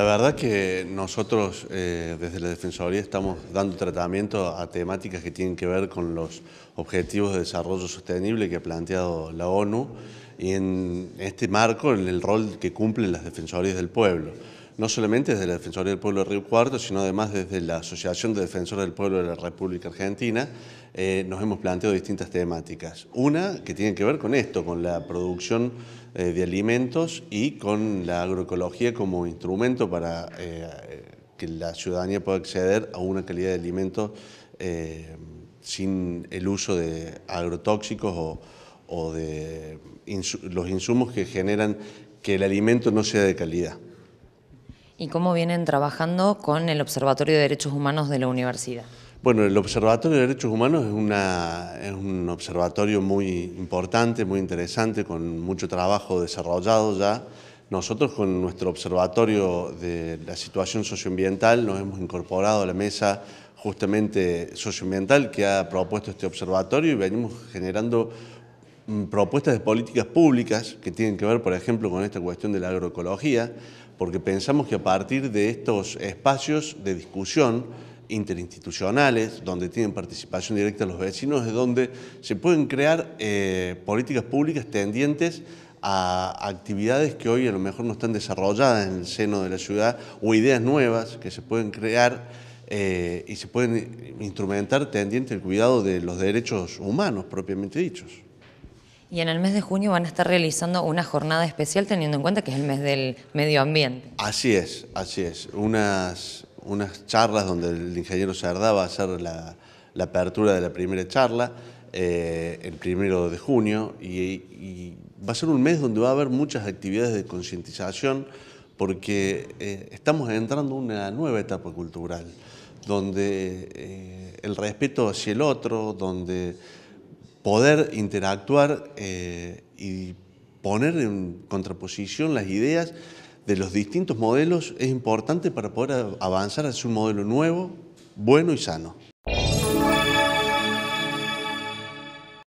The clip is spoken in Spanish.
La verdad que nosotros eh, desde la Defensoría estamos dando tratamiento a temáticas que tienen que ver con los Objetivos de Desarrollo Sostenible que ha planteado la ONU y en este marco en el rol que cumplen las Defensorías del Pueblo no solamente desde la Defensoría del Pueblo de Río Cuarto, sino además desde la Asociación de Defensores del Pueblo de la República Argentina, eh, nos hemos planteado distintas temáticas. Una que tiene que ver con esto, con la producción eh, de alimentos y con la agroecología como instrumento para eh, que la ciudadanía pueda acceder a una calidad de alimentos sin el uso de agrotóxicos o, de los insumos que generan que el alimento no sea de calidad y cómo vienen trabajando con el Observatorio de Derechos Humanos de la Universidad. Bueno, el Observatorio de Derechos Humanos es, un observatorio muy importante, muy interesante, con mucho trabajo desarrollado ya. Nosotros con nuestro observatorio de la situación socioambiental nos hemos incorporado a la mesa justamente socioambiental que ha propuesto este observatorio y venimos generando Mm, propuestas de políticas públicas que tienen que ver, por ejemplo, con esta cuestión de la agroecología, porque pensamos que a partir de estos espacios de discusión interinstitucionales, donde tienen participación directa los vecinos, es donde se pueden crear eh, políticas públicas tendientes a actividades que hoy a lo mejor no están desarrolladas en el seno de la ciudad o ideas nuevas que se pueden crear eh, y se pueden instrumentar tendiente al cuidado de los derechos humanos propiamente dichos. Y en el mes de junio van a estar realizando una jornada especial teniendo en cuenta que es el mes del medio ambiente. Así es, así es. Unas, charlas donde el ingeniero Sardá va a hacer la, apertura de la primera charla eh, el primero de junio y, va a ser un mes donde va a haber muchas actividades de concientización porque eh, estamos entrando a una nueva etapa cultural donde eh, el respeto hacia el otro, donde poder interactuar eh, y poner en contraposición las ideas de los distintos modelos es importante para poder avanzar hacia un modelo nuevo, bueno y sano.